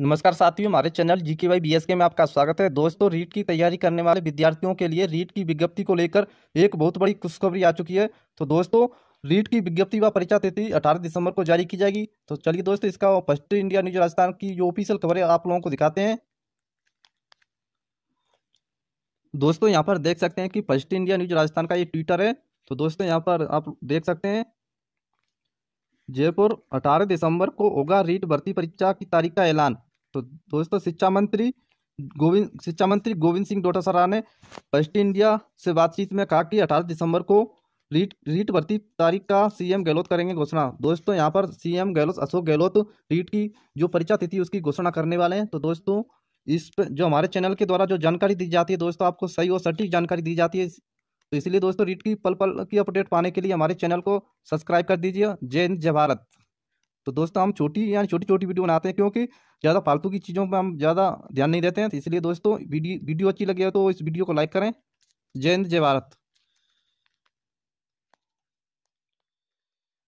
नमस्कार साथियों हमारे चैनल जी के वाई बी एस के में आपका स्वागत है दोस्तों रीट की तैयारी करने वाले विद्यार्थियों के लिए रीट की विज्ञप्ति को लेकर एक बहुत बड़ी खुशखबरी आ चुकी है तो दोस्तों रीट की विज्ञप्ति व परीक्षा तिथि 18 दिसंबर को जारी की जाएगी तो चलिए दोस्तों इसका फर्स्ट इंडिया न्यूज राजस्थान की जो ऑफिशियल खबर है आप लोगों को दिखाते हैं दोस्तों यहाँ पर देख सकते हैं कि फर्स्ट इंडिया न्यूज राजस्थान का ये ट्विटर है तो दोस्तों यहाँ पर आप देख सकते हैं जयपुर 18 दिसंबर को होगा रीट भर्ती परीक्षा की तारीख का ऐलान तो दोस्तों शिक्षा मंत्री गोविंद शिक्षा मंत्री गोविंद सिंह डोटासरा ने वेस्ट इंडिया से बातचीत में कहा कि 18 दिसंबर को रीट रीट भर्ती तारीख का सीएम गहलोत करेंगे घोषणा दोस्तों यहाँ पर सीएम गहलोत अशोक गहलोत रीट की जो परीक्षा तिथि उसकी घोषणा करने वाले हैं तो दोस्तों इस पर जो हमारे चैनल के द्वारा जो जानकारी दी जाती है दोस्तों आपको सही और सटीक जानकारी दी जाती है तो इसलिए दोस्तों रीट की पल पल की अपडेट पाने के लिए हमारे चैनल को सब्सक्राइब कर दीजिए जय हिंद जय भारत तो दोस्तों हम छोटी यानी छोटी छोटी वीडियो बनाते हैं क्योंकि ज़्यादा फालतू की चीज़ों पर हम ज़्यादा ध्यान नहीं देते हैं तो इसलिए दोस्तों वीडियो वीडियो अच्छी लगी है तो इस वीडियो को लाइक करें जय हिंद जय भारत